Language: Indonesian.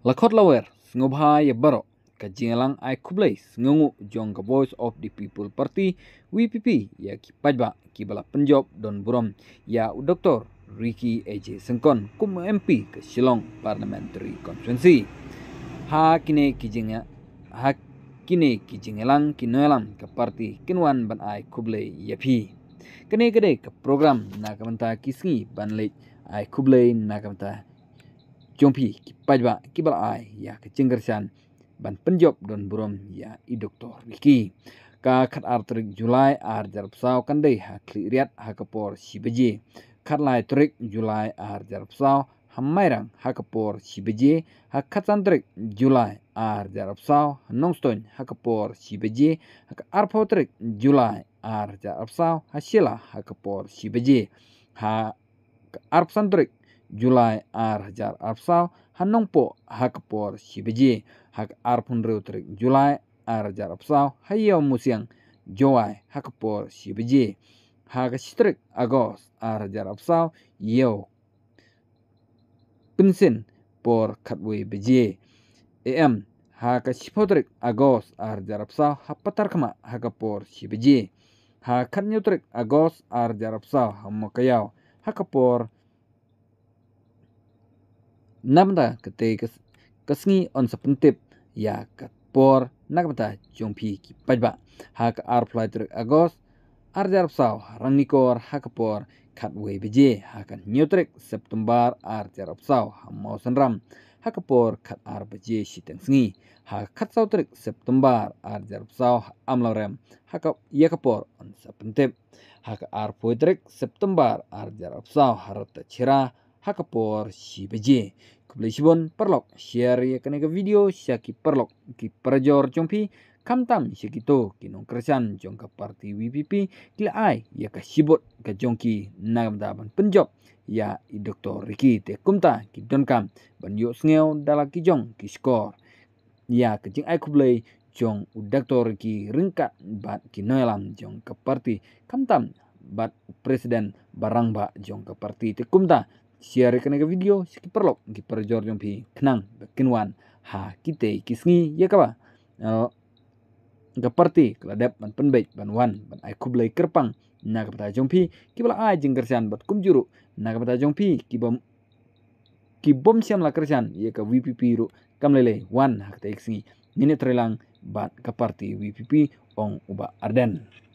lakot lawer ngobha ya baro kajingelang ai kublais ngungu jong ka voice of the people party wpp ya ki pajba ki bala penjob don burom ya Doktor Ricky AJ Sengkon kum MP ke Shillong Parliamentary Constituency. Ha kine kijinga ha kini kijingelang kinoelang ke parti kinwan ban ai kublai yapi. Kene kede ke program nakamanta kisngi ban lej ai kublai nakamanta Jompi ki pajba ki balai ya ke cenggersan ban penjob don burom ya i doktor wiki ka khat ar trik julai ar psau saw dei ha kli riat ha kapor beje khat lai trik julai ar jarp saw hammairang khat san trik julai ar jarapsau nongstoin hakapor sibeji hak trik julai ar jar psau ha sila ha trik July ar hajar hanong po hak por hak Arpun reutrik July ar hajar hayo musiang jowai hak por hak Strik Agos ar hajar apsal yo Pinsin por katwe Biji em hak shipodrik agos ar hapatar kama hak por hak hakatnyutrik agos ar jarapsal hamakayao por Namda kate kasngi on sapentip ya kat por nakbata jongpi ki pajba hak ar fly trik agos ar jar psaw rangnikor hak por khat we beje hak neutrik september ar jar psaw hamo sanram hak por khat ar beje shitang sngi hak khat saw trik september ar jar psaw amlarem hak yakapor on sapentip hak ar poitrik september ar jar psaw harat chira hakapor shibaje kublai shibon perlok share ya kena ke video siaki perlok ki perjor jompi kamtam syakito kinong kersan jongka parti WPP kila ai ya ka sibot ka jongki nagam daban penjob ya i doktor riki te kumta ki donkam ban yo sngew dala ki jong ki skor ya ke jing ai kublai jong Doktor riki ringkat bat ki noelam jong ka parti kamtam bat presiden barang ba jong ka parti te kumta hiare kene ga video siki perlok kiper George jor jong pi kenang kinwan ha kite kisngi ya kaba ga parti kladep ban penbej ban wan ban aku kublai kerpang na ga pata jong pi ki bala ai jing kersian bat kum juru na ga jong pi ki bom ki bom siam la kersian ya ka WPP ru kam lele wan ha kite kisngi nini trelang bat ka parti wpp ong uba arden